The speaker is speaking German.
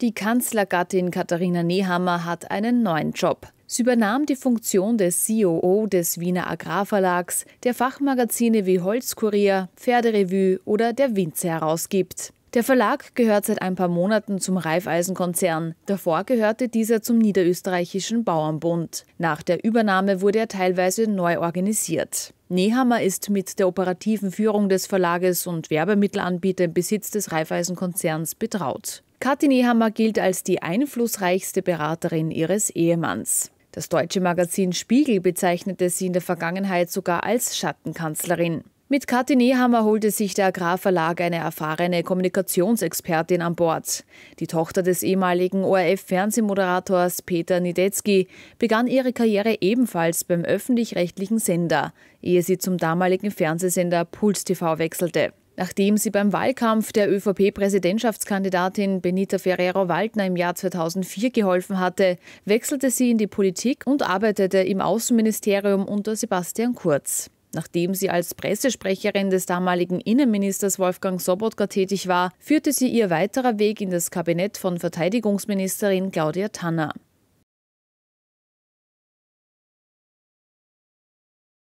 Die Kanzlergattin Katharina Nehammer hat einen neuen Job. Sie übernahm die Funktion des COO des Wiener Agrarverlags, der Fachmagazine wie Holzkurier, Pferderevue oder der Winze herausgibt. Der Verlag gehört seit ein paar Monaten zum Raiffeisenkonzern. Davor gehörte dieser zum Niederösterreichischen Bauernbund. Nach der Übernahme wurde er teilweise neu organisiert. Nehammer ist mit der operativen Führung des Verlages und Werbemittelanbieter im Besitz des Raiffeisenkonzerns betraut. Kathi Nehammer gilt als die einflussreichste Beraterin ihres Ehemanns. Das deutsche Magazin Spiegel bezeichnete sie in der Vergangenheit sogar als Schattenkanzlerin. Mit Kathi Nehammer holte sich der Agrarverlag eine erfahrene Kommunikationsexpertin an Bord. Die Tochter des ehemaligen ORF-Fernsehmoderators Peter Niedetzky begann ihre Karriere ebenfalls beim öffentlich-rechtlichen Sender, ehe sie zum damaligen Fernsehsender Puls TV wechselte. Nachdem sie beim Wahlkampf der ÖVP-Präsidentschaftskandidatin Benita Ferrero-Waldner im Jahr 2004 geholfen hatte, wechselte sie in die Politik und arbeitete im Außenministerium unter Sebastian Kurz. Nachdem sie als Pressesprecherin des damaligen Innenministers Wolfgang Sobotka tätig war, führte sie ihr weiterer Weg in das Kabinett von Verteidigungsministerin Claudia Tanner.